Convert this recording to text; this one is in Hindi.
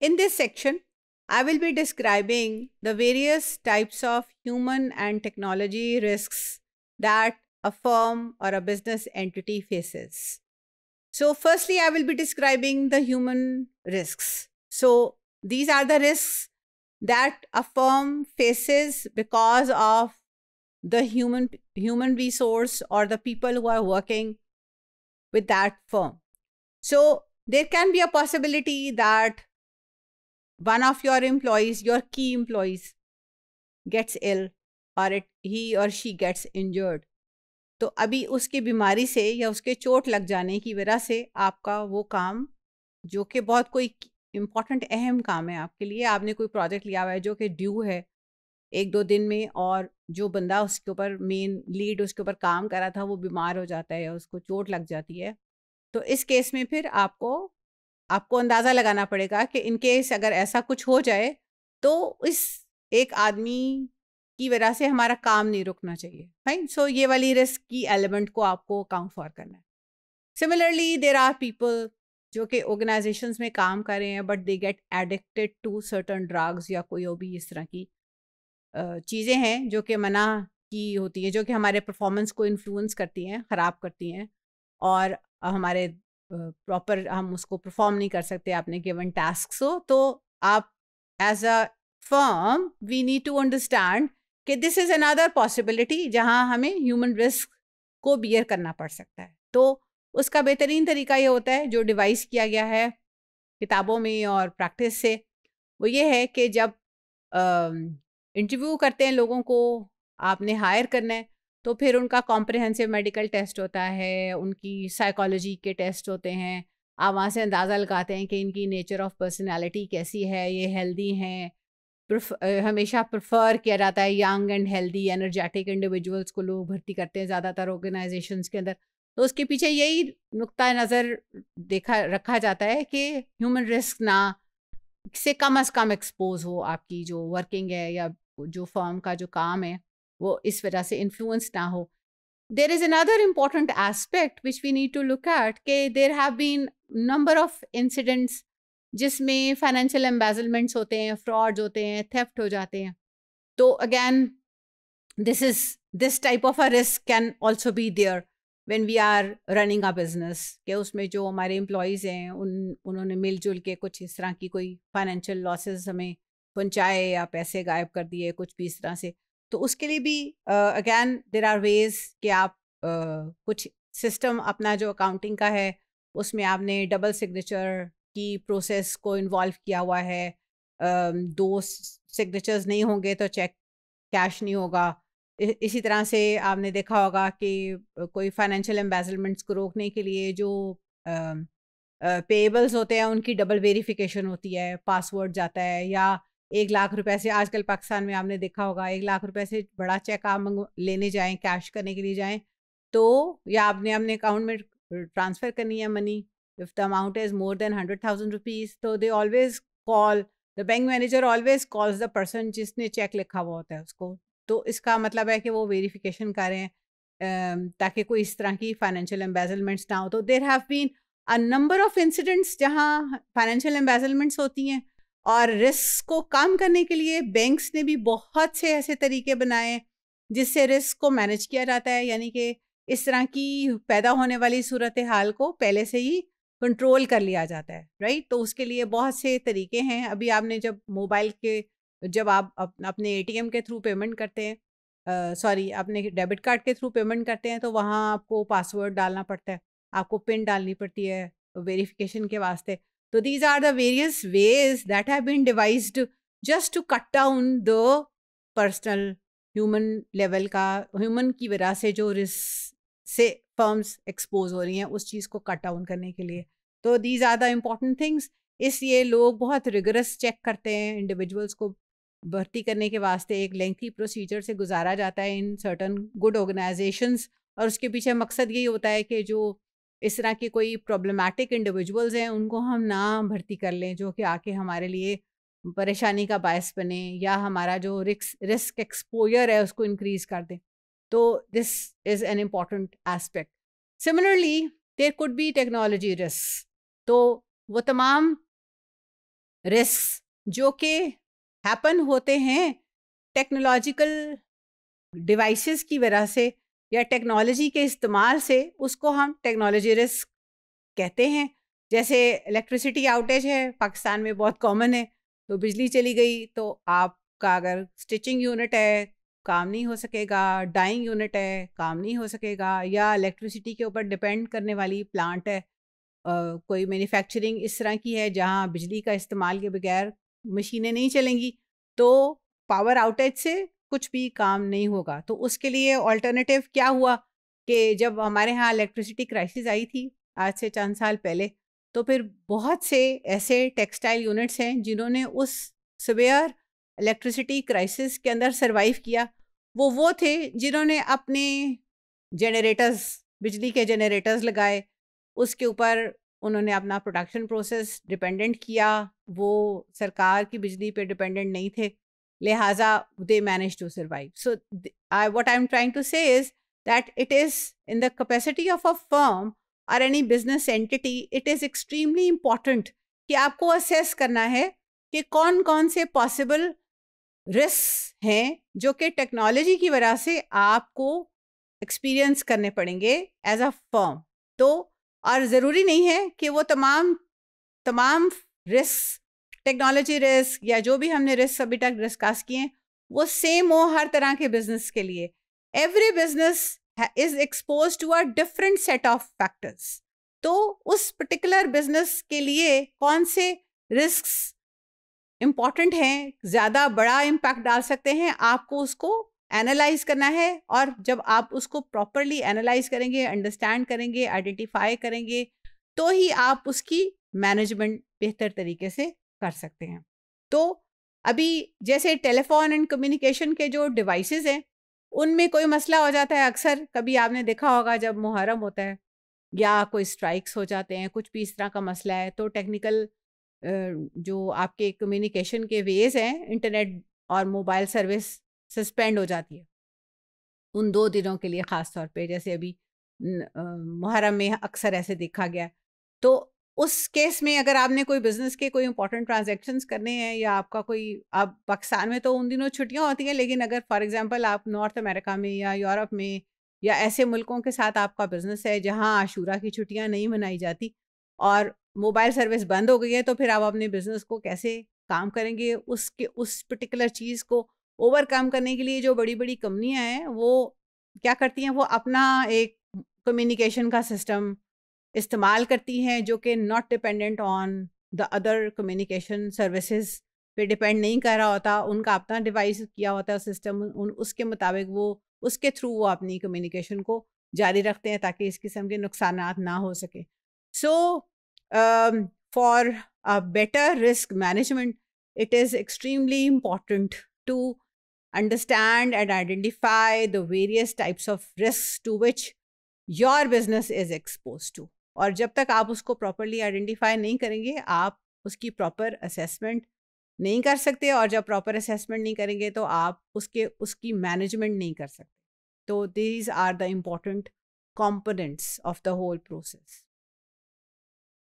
In this section, I will be describing the various types of human and technology risks that a firm or a business entity faces. So firstly, I will be describing the human risks. So these are the risks that a firm faces because of the human, human resource or the people who are working with that firm. So there can be a possibility that one of your employees your key employees gets ill or it he or she gets injured तो अभी उसकी बीमारी से या उसके चोट लग जाने की वजह से आपका वो काम जो कि बहुत कोई इम्पोर्टेंट अहम काम है आपके लिए आपने कोई प्रोजेक्ट लिया हुआ है जो कि ड्यू है एक दो दिन में और जो बंदा उसके ऊपर मेन लीड उसके ऊपर काम करा था वो बीमार हो जाता है या उसको चोट लग जाती है तो इस केस में फिर आपको आपको अंदाज़ा लगाना पड़ेगा कि इनके अगर ऐसा कुछ हो जाए तो इस एक आदमी की वजह से हमारा काम नहीं रुकना चाहिए फाइन सो ये वाली रिस्क की एलिमेंट को आपको अकाउंट फॉर करना है सिमिलरली देर आर पीपल जो कि ऑर्गेनाइजेशन में काम कर रहे हैं but they get addicted to certain drugs या कोई और भी इस तरह की चीज़ें हैं जो कि मना की होती हैं जो कि हमारे परफॉर्मेंस को इन्फ्लुएंस करती हैं ख़राब करती हैं और हमारे प्रॉपर हम उसको परफॉर्म नहीं कर सकते आपने गिवन टास्क हो तो आप as a firm we need to understand कि दिस इज़ अनदर पॉसिबिलिटी जहां हमें ह्यूमन रिस्क को बियर करना पड़ सकता है तो उसका बेहतरीन तरीका ये होता है जो डिवाइस किया गया है किताबों में और प्रैक्टिस से वो ये है कि जब इंटरव्यू करते हैं लोगों को आपने हायर करना है तो फिर उनका कॉम्प्रिहेंसिव मेडिकल टेस्ट होता है उनकी साइकोलॉजी के टेस्ट होते हैं आप वहाँ से अंदाज़ा लगाते हैं कि इनकी नेचर ऑफ पर्सनैलिटी कैसी है ये हेल्दी हैं हमेशा प्रेफर किया जाता है young and healthy energetic individuals को लोग भर्ती करते हैं ज़्यादातर ऑर्गेनाइजेशन के अंदर तो उसके पीछे यही नुक्ता नज़र देखा रखा जाता है कि ह्यूमन रिस्क ना से कम अज़ कम एक्सपोज हो आपकी जो वर्किंग है या जो फॉर्म का जो काम है वो इस वजह से इन्फ्लुएंस ना हो there is another important aspect which we need to look at के there have been number of incidents जिसमें फाइनेंशियल एम्बेजलमेंट्स होते हैं फ्रॉड्स होते हैं थेफ्ट हो जाते हैं तो again this is this type of a risk can also be there when we are running a business के उसमें जो हमारे एम्प्लॉयज़ हैं उन उन्होंने मिलजुल के कुछ इस तरह की कोई फाइनेंशियल लॉसेज हमें पहुँचाए या पैसे गायब कर दिए कुछ भी इस तरह से तो उसके लिए भी अगैन देर आर वेज कि आप uh, कुछ सिस्टम अपना जो अकाउंटिंग का है उसमें आपने डबल सिग्नेचर की प्रोसेस को इन्वॉल्व किया हुआ है uh, दो सिग्नेचर्स नहीं होंगे तो चेक कैश नहीं होगा इसी तरह से आपने देखा होगा कि कोई फाइनेंशियल एम्बेजलमेंट्स को रोकने के लिए जो पेबल्स uh, होते हैं उनकी डबल वेरिफिकेशन होती है पासवर्ड जाता है या एक लाख रुपए से आजकल पाकिस्तान में आपने देखा होगा एक लाख रुपए से बड़ा चेक आप लेने जाएं कैश करने के लिए जाएं तो या आपने अपने अकाउंट में ट्रांसफ़र करनी है money if the amount is more than hundred thousand rupees तो they always call the bank manager always calls the person जिसने चेक लिखा हुआ होता है उसको तो इसका मतलब है कि वो वेरीफिकेशन करें ताकि कोई इस तरह की फाइनेंशियल एम्बेजलमेंट्स ना हो तो there have been a number of incidents जहाँ फाइनेंशियल एम्बेजलमेंट्स होती हैं और रिस्क को कम करने के लिए बैंक्स ने भी बहुत से ऐसे तरीके बनाए जिससे रिस्क को मैनेज किया जाता है यानी कि इस तरह की पैदा होने वाली सूरत हाल को पहले से ही कंट्रोल कर लिया जाता है राइट तो उसके लिए बहुत से तरीके हैं अभी आपने जब मोबाइल के जब आप अपने ए के थ्रू पेमेंट करते हैं सॉरी अपने डेबिट कार्ड के थ्रू पेमेंट करते हैं तो वहाँ आपको पासवर्ड डालना पड़ता है आपको पिन डालनी पड़ती है वेरिफिकेशन के वास्ते So these are the various ways that have been devised just to cut down the personal human level का ह्यूमन की वजह से जो रिस से फर्म्स एक्सपोज हो रही हैं उस चीज़ को कट डाउन करने के लिए तो these are the important things इसलिए लोग बहुत रिगरस चेक करते हैं इंडिविजुअल्स को भर्ती करने के वास्ते एक लेंथी प्रोसीजर से गुजारा जाता है इन सर्टन गुड ऑर्गेनाइजेशंस और उसके पीछे मकसद यही होता है कि जो इस तरह के कोई प्रॉब्लमेटिक इंडिविजुअल्स हैं उनको हम ना भर्ती कर लें जो कि आके हमारे लिए परेशानी का बायस बने या हमारा जो रिक्स रिस्क एक्सपोजर है उसको इंक्रीज कर दें तो this is an important aspect similarly there could be technology risk तो वो तमाम रिस्क जो कि हैपन होते हैं टेक्नोलॉजिकल डिवाइसेस की वजह से या टेक्नोलॉजी के इस्तेमाल से उसको हम टेक्नोलॉजी रिस्क कहते हैं जैसे इलेक्ट्रिसिटी आउटेज है पाकिस्तान में बहुत कॉमन है तो बिजली चली गई तो आपका अगर स्टिचिंग यूनिट है काम नहीं हो सकेगा डाइंग यूनिट है काम नहीं हो सकेगा या इलेक्ट्रिसिटी के ऊपर डिपेंड करने वाली प्लांट है आ, कोई मैन्युफैक्चरिंग इस तरह की है जहाँ बिजली का इस्तेमाल के बगैर मशीनें नहीं चलेंगी तो पावर आउटेज से कुछ भी काम नहीं होगा तो उसके लिए ऑल्टरनेटिव क्या हुआ कि जब हमारे यहाँ इलेक्ट्रिसिटी क्राइसिस आई थी आज से चंद साल पहले तो फिर बहुत से ऐसे टेक्सटाइल यूनिट्स हैं जिन्होंने उस सवेयर इलेक्ट्रिसिटी क्राइसिस के अंदर सर्वाइव किया वो वो थे जिन्होंने अपने जनरेटर्स बिजली के जनरेटर्स लगाए उसके ऊपर उन्होंने अपना प्रोडक्शन प्रोसेस डिपेंडेंट किया वो सरकार की बिजली पे डिपेंडेंट नहीं थे Lehaza, they managed to survive. So I, what I'm trying to say is that it is in the capacity of a firm or any business entity, it is extremely important कि आपको assess करना है कि कौन कौन से पॉसिबल रिस्क हैं जो कि टेक्नोलॉजी की वजह से आपको एक्सपीरियंस करने पड़ेंगे एज अ फर्म तो और ज़रूरी नहीं है कि वो तमाम तमाम रिस्क टेक्नोलॉजी रिस्क या जो भी हमने रिस्क अभी तक डिस्कस किए वो सेम हो हर तरह के बिजनेस के लिए every business is expose to a different set of factors तो उस पर्टिकुलर बिजनेस के लिए कौन से रिस्क इम्पॉर्टेंट हैं ज़्यादा बड़ा इम्पैक्ट डाल सकते हैं आपको उसको एनालाइज करना है और जब आप उसको प्रॉपरली एनालाइज करेंगे अंडरस्टैंड करेंगे आइडेंटिफाई करेंगे तो ही आप उसकी मैनेजमेंट बेहतर तरीके से कर सकते हैं तो अभी जैसे टेलीफोन एंड कम्युनिकेशन के जो डिवाइसेस हैं उनमें कोई मसला हो जाता है अक्सर कभी आपने देखा होगा जब मुहर्रम होता है या कोई स्ट्राइक्स हो जाते हैं कुछ भी इस तरह का मसला है तो टेक्निकल जो आपके कम्युनिकेशन के वेज हैं इंटरनेट और मोबाइल सर्विस सस्पेंड हो जाती है उन दो दिनों के लिए ख़ास तौर पे जैसे अभी मुहर्रम में अक्सर ऐसे देखा गया तो उस केस में अगर आपने कोई बिजनेस के कोई इंपॉर्टेंट ट्रांजेक्शन करने हैं या आपका कोई आप पाकिस्तान में तो उन दिनों छुट्टियां होती हैं लेकिन अगर फॉर एग्जांपल आप नॉर्थ अमेरिका में या यूरोप में या ऐसे मुल्कों के साथ आपका बिजनेस है जहां आशूरा की छुट्टियां नहीं मनाई जाती और मोबाइल सर्विस बंद हो गई है तो फिर आप अपने बिजनेस को कैसे काम करेंगे उसके उस पर्टिकुलर चीज़ को ओवरकम करने के लिए जो बड़ी बड़ी कंपनियाँ हैं वो क्या करती हैं वो अपना एक कम्युनिकेशन का सिस्टम इस्तेमाल करती हैं जो कि not dependent on the other communication services पे डिपेंड नहीं कर रहा होता उनका अपना डिवाइस किया होता है सिस्टम उन उसके मुताबिक वो उसके थ्रू वो अपनी कम्युनिकेशन को जारी रखते हैं ताकि इस किस्म के नुकसान ना हो सके so for better risk management it is extremely important to understand and identify the various types of risk to which your business is expose to और जब तक आप उसको प्रॉपरली आइडेंटिफाई नहीं करेंगे आप उसकी प्रॉपर असेसमेंट नहीं कर सकते और जब प्रॉपर असेसमेंट नहीं करेंगे तो आप उसके उसकी मैनेजमेंट नहीं कर सकते तो these are the important components of the whole process